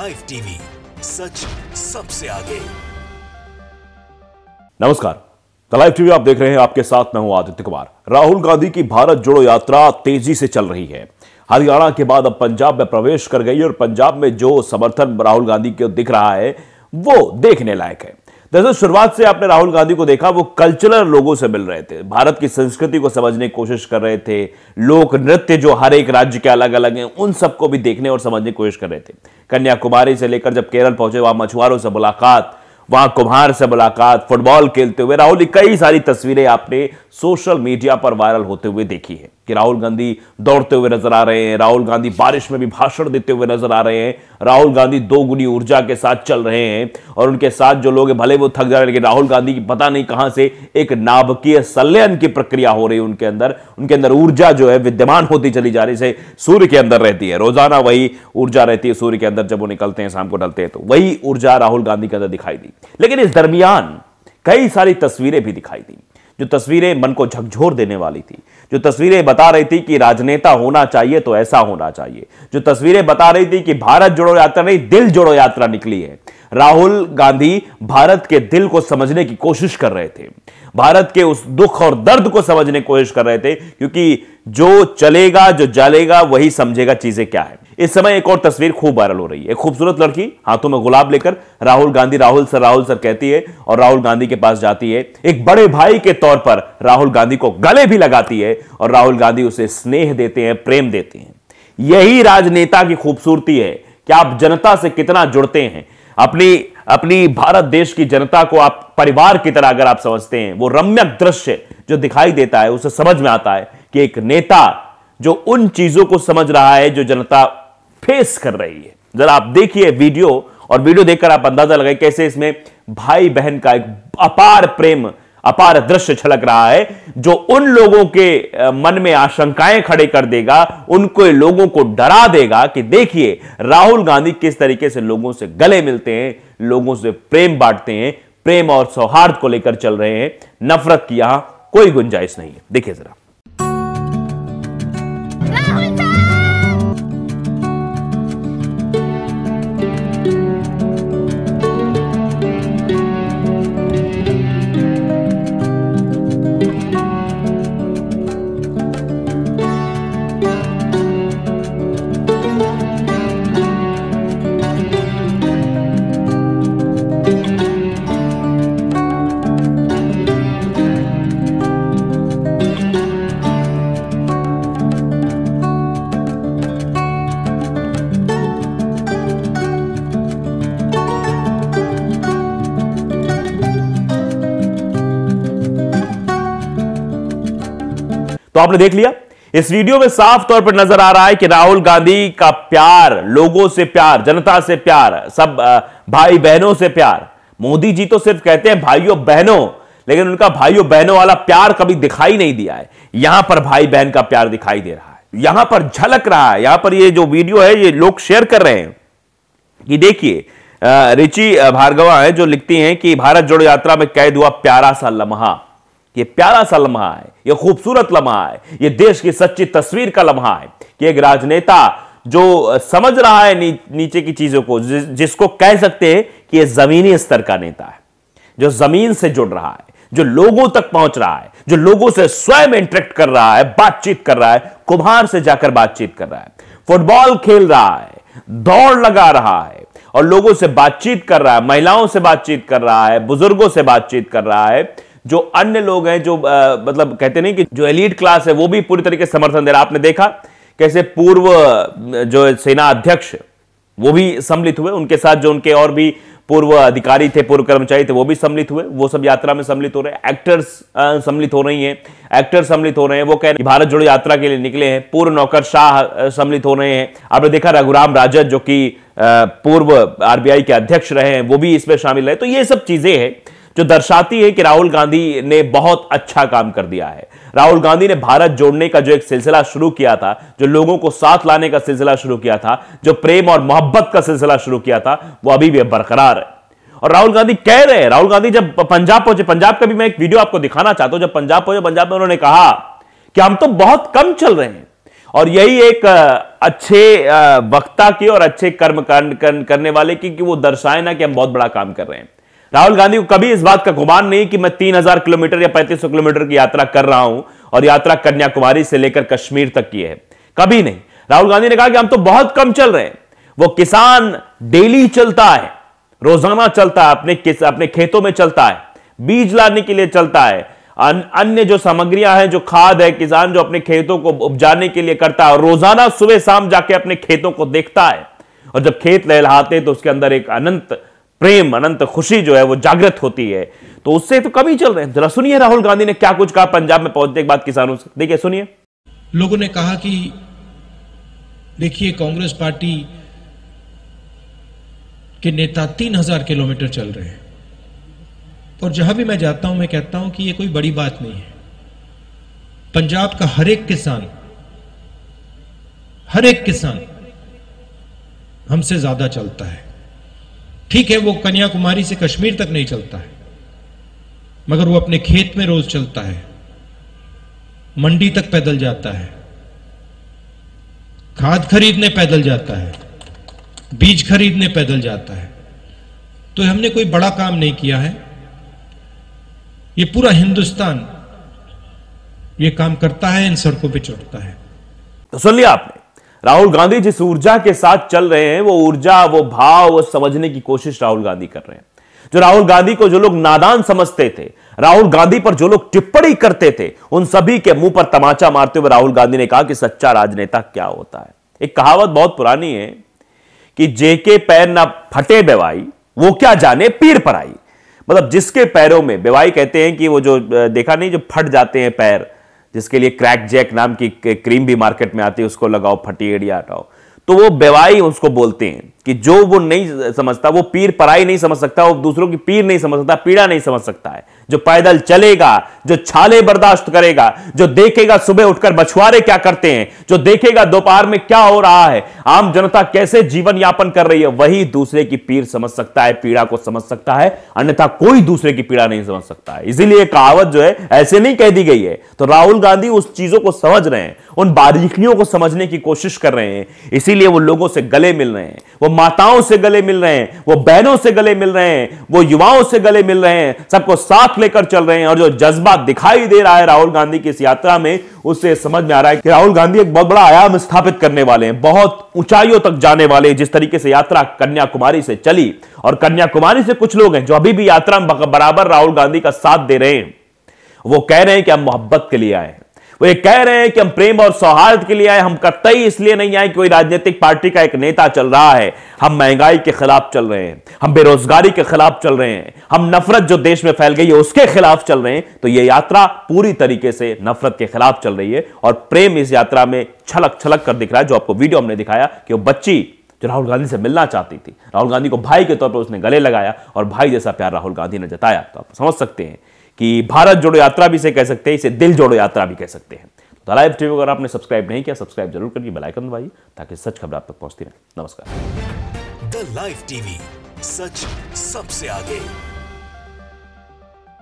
live TV सच सबसे आगे नमस्कार द लाइव टीवी आप देख रहे हैं आपके साथ मैं हूं आदित्य कुमार राहुल गांधी की भारत जोड़ो यात्रा तेजी से चल रही है हरियाणा के बाद अब पंजाब में प्रवेश कर गई और पंजाब में जो समर्थन राहुल गांधी को दिख रहा है वो देखने लायक है दरअसल शुरुआत से आपने राहुल गांधी को देखा वो कल्चरल लोगों से मिल रहे थे भारत की संस्कृति को समझने की कोशिश कर रहे थे लोक नृत्य जो हर एक राज्य के अलग अलग हैं उन सबको भी देखने और समझने की कोशिश कर रहे थे कन्याकुमारी से लेकर जब केरल पहुंचे वहां मछुआरों से मुलाकात वहां कुम्हार से मुलाकात फुटबॉल खेलते हुए राहुल कई सारी तस्वीरें आपने सोशल मीडिया पर वायरल होते हुए देखी है कि राहुल गांधी दौड़ते हुए नजर आ रहे हैं राहुल गांधी बारिश में भी भाषण देते हुए नजर आ रहे हैं राहुल गांधी दो गुनी ऊर्जा के साथ चल रहे हैं और उनके साथ जो लोग हैं भले वो थक जा रहे हैं लेकिन राहुल गांधी की पता नहीं कहां से एक नाभकीय संलयन की प्रक्रिया हो रही है उनके अंदर उनके अंदर ऊर्जा जो है विद्यमान होती चली जा रही है सूर्य के अंदर रहती है रोजाना वही ऊर्जा रहती है सूर्य के अंदर जब वो निकलते हैं शाम को डलते हैं तो वही ऊर्जा राहुल गांधी के अंदर दिखाई दी लेकिन इस दरमियान कई सारी तस्वीरें भी दिखाई दी जो तस्वीरें मन को झकझोर देने वाली थी जो तस्वीरें बता रही थी कि राजनेता होना चाहिए तो ऐसा होना चाहिए जो तस्वीरें बता रही थी कि भारत जोड़ो यात्रा नहीं दिल जोड़ो यात्रा निकली है राहुल गांधी भारत के दिल को समझने की कोशिश कर रहे थे भारत के उस दुख और दर्द को समझने की कोशिश कर रहे थे क्योंकि जो चलेगा जो जलेगा वही समझेगा चीजें क्या है इस समय एक और तस्वीर खूब वायरल हो रही है एक खूबसूरत लड़की हाथों में गुलाब लेकर राहुल गांधी राहुल सर राहुल सर कहती है और राहुल गांधी के पास जाती है एक बड़े भाई के तौर पर राहुल गांधी को गले भी लगाती है और राहुल गांधी उसे स्नेह देते हैं प्रेम देते हैं यही राजनेता की खूबसूरती है कि आप जनता से कितना जुड़ते हैं अपनी अपनी भारत देश की जनता को आप परिवार की तरह अगर आप समझते हैं वो रम्यक दृश्य जो दिखाई देता है उसे समझ में आता है कि एक नेता जो उन चीजों को समझ रहा है जो जनता फेस कर रही है जरा आप देखिए वीडियो और वीडियो देखकर आप अंदाजा लगाए कैसे इसमें भाई बहन का एक अपार प्रेम अपार दृश्य छलक रहा है जो उन लोगों के मन में आशंकाएं खड़े कर देगा उनको लोगों को डरा देगा कि देखिए राहुल गांधी किस तरीके से लोगों से गले मिलते हैं लोगों से प्रेम बांटते हैं प्रेम और सौहार्द को लेकर चल रहे हैं नफरत की यहां कोई गुंजाइश नहीं है देखिए जरा तो आपने देख लिया इस वीडियो में साफ तौर पर नजर आ रहा है कि राहुल गांधी का प्यार लोगों से प्यार जनता से प्यार सब भाई बहनों से प्यार मोदी जी तो सिर्फ कहते हैं भाइयों बहनों लेकिन उनका भाइयों बहनों वाला प्यार कभी दिखाई नहीं दिया है यहां पर भाई बहन का प्यार दिखाई दे रहा है यहां पर झलक रहा है यहां पर ये जो वीडियो है ये लोग शेयर कर रहे हैं कि देखिए रिचि भार्गवा है जो लिखती हैं कि भारत जोड़ो यात्रा में कैद हुआ प्यारा सा लम्हा ये प्यारा सा लम्हा है ये खूबसूरत लम्हा है ये देश की सच्ची तस्वीर का लम्हा है कि एक राजनेता जो समझ रहा है नी, नीचे की चीजों को जि, जिसको कह सकते हैं कि यह जमीनी स्तर का नेता है जो जमीन से जुड़ रहा है जो लोगों तक पहुंच रहा है जो लोगों से स्वयं इंटरेक्ट कर रहा है बातचीत कर रहा है कुम्हार से जाकर बातचीत कर रहा है फुटबॉल खेल रहा है दौड़ लगा रहा है और लोगों से बातचीत कर रहा है महिलाओं से बातचीत कर रहा है बुजुर्गों से बातचीत कर रहा है जो अन्य लोग हैं जो आ, मतलब कहते नहीं कि जो एलिट क्लास है वो भी पूरी तरीके से समर्थन दे रहा आपने देखा कैसे पूर्व जो सेना अध्यक्ष वो भी सम्मिलित हुए उनके साथ जो उनके और भी पूर्व अधिकारी थे पूर्व कर्मचारी थे वो भी सम्मिलित हुए वो सब यात्रा में सम्मिलित हो रहे हैं एक्टर्स सम्मिलित हो रही हैं एक्टर्स सम्मिलित हो रहे हैं वो कह रहे भारत जोड़ो यात्रा के लिए निकले हैं पूर्व नौकर शाह सम्मिलित हो रहे हैं आपने देखा रघुराम राजद जो कि पूर्व आरबीआई के अध्यक्ष रहे हैं वो भी इसमें शामिल रहे तो ये सब चीजें हैं जो दर्शाती है कि राहुल गांधी ने बहुत अच्छा काम कर दिया है राहुल गांधी ने भारत जोड़ने का जो एक सिलसिला शुरू किया था जो लोगों को साथ लाने का सिलसिला शुरू किया था जो प्रेम और मोहब्बत का सिलसिला शुरू किया था वो अभी भी बरकरार है और राहुल गांधी कह रहे हैं राहुल गांधी जब पंजाब पहुंचे पंजाब का भी मैं एक वीडियो आपको दिखाना चाहता हूं जब पंजाब पहुंचे पंजाब में उन्होंने कहा कि हम तो बहुत कम चल रहे हैं और यही एक अच्छे वक्ता की और अच्छे कर्म करने वाले की कि वो दर्शाए ना कि हम बहुत बड़ा काम कर रहे हैं राहुल गांधी को कभी इस बात का गुमान नहीं कि मैं हजार किलोमीटर या सौ किलोमीटर की यात्रा कर रहा हूं और यात्रा कन्याकुमारी से लेकर कश्मीर तक की है कभी नहीं राहुल गांधी ने कहा कि हम तो बहुत कम चल रहे हैं वो किसान डेली चलता है रोजाना चलता है अपने किस, अपने खेतों में चलता है बीज लाने के लिए चलता है अन, अन्य जो सामग्रियां हैं जो खाद है किसान जो अपने खेतों को उपजाने के लिए करता है रोजाना सुबह शाम जाके अपने खेतों को देखता है और जब खेत लहलाते तो उसके अंदर एक अनंत प्रेम अनंत खुशी जो है वो जागृत होती है तो उससे तो कभी चल रहे हैं जरा सुनिए राहुल गांधी ने क्या कुछ कहा पंजाब में पहुंचने के बाद किसानों से देखिए सुनिए लोगों ने कहा कि देखिए कांग्रेस पार्टी के नेता तीन हजार किलोमीटर चल रहे हैं और जहां भी मैं जाता हूं मैं कहता हूं कि यह कोई बड़ी बात नहीं है पंजाब का हर एक किसान हर एक किसान हमसे ज्यादा चलता है ठीक है वो कन्याकुमारी से कश्मीर तक नहीं चलता है मगर वो अपने खेत में रोज चलता है मंडी तक पैदल जाता है खाद खरीदने पैदल जाता है बीज खरीदने पैदल जाता है तो हमने कोई बड़ा काम नहीं किया है ये पूरा हिंदुस्तान ये काम करता है इन सड़कों पे चढ़ता है तो सुन लिया आपने राहुल गांधी जिस ऊर्जा के साथ चल रहे हैं वो ऊर्जा वो भाव वो समझने की कोशिश राहुल गांधी कर रहे हैं जो राहुल गांधी को जो लोग नादान समझते थे राहुल गांधी पर जो लोग टिप्पणी करते थे उन सभी के मुंह पर तमाचा मारते हुए राहुल गांधी ने कहा कि सच्चा राजनेता क्या होता है एक कहावत बहुत पुरानी है कि जेके पैर ना फटे बेवाई वो क्या जाने पीर पर आई मतलब जिसके पैरों में बेवाई कहते हैं कि वो जो देखा नहीं जो फट जाते हैं पैर जिसके लिए क्रैक जैक नाम की क्रीम भी मार्केट में आती है उसको लगाओ फटी एड़िया हटाओ तो वो बेवाई उसको बोलते हैं कि जो वो नहीं समझता वो पीर पराई नहीं समझ सकता वो दूसरों की पीर नहीं समझ सकता पीड़ा नहीं समझ सकता है जो पैदल चलेगा जो छाले बर्दाश्त करेगा जो देखेगा सुबह उठकर बछुआरे क्या करते हैं जो देखेगा दोपहर में क्या हो रहा है आम जनता कैसे जीवन यापन कर रही है वही दूसरे की पीर समझ सकता है पीड़ा को समझ सकता है अन्यथा कोई दूसरे की पीड़ा नहीं समझ सकता है इसीलिए कहावत जो है ऐसे नहीं कह दी गई है तो राहुल गांधी उस चीजों को समझ रहे हैं उन बारीकियों को समझने की कोशिश कर रहे हैं इसीलिए वो लोगों से गले मिल रहे हैं वो माताओं से गले मिल रहे हैं वो बहनों से गले मिल रहे हैं वो युवाओं से गले मिल रहे हैं सबको साथ लेकर चल रहे हैं और जो जज्बा दिखाई दे रहा है राहुल गांधी की इस यात्रा में उससे समझ में आ रहा है कि राहुल गांधी एक बहुत बड़ा आयाम स्थापित करने वाले हैं बहुत ऊंचाइयों तक जाने वाले हैं जिस तरीके से यात्रा कन्याकुमारी से चली और कन्याकुमारी से कुछ लोग हैं जो अभी भी यात्रा में बराबर राहुल गांधी का साथ दे रहे हैं वो कह रहे हैं कि हम मोहब्बत के लिए आए वो ये कह रहे हैं कि हम प्रेम और सौहार्द के लिए आए हम कतई इसलिए नहीं आए कि कोई राजनीतिक पार्टी का एक नेता चल रहा है हम महंगाई के खिलाफ चल रहे हैं हम बेरोजगारी के खिलाफ चल रहे हैं हम नफरत जो देश में फैल गई है उसके खिलाफ चल रहे हैं तो ये यात्रा पूरी तरीके से नफरत के खिलाफ चल रही है और प्रेम इस यात्रा में छलक छलक कर दिख रहा है जो आपको वीडियो हमने दिखाया कि वो बच्ची जो राहुल गांधी से मिलना चाहती थी राहुल गांधी को भाई के तौर पर उसने गले लगाया और भाई जैसा प्यार राहुल गांधी ने जताया तो आप समझ सकते हैं कि भारत जोड़ो यात्रा भी इसे कह सकते हैं इसे दिल जोड़ो यात्रा भी कह सकते हैं तो लाइव टीवी अगर आपने सब्सक्राइब नहीं किया सब्सक्राइब जरूर करिए बेलाइकन दबाइए ताकि सच खबर आप तक पहुंचती रहे नमस्कार द लाइव टीवी सच सबसे आगे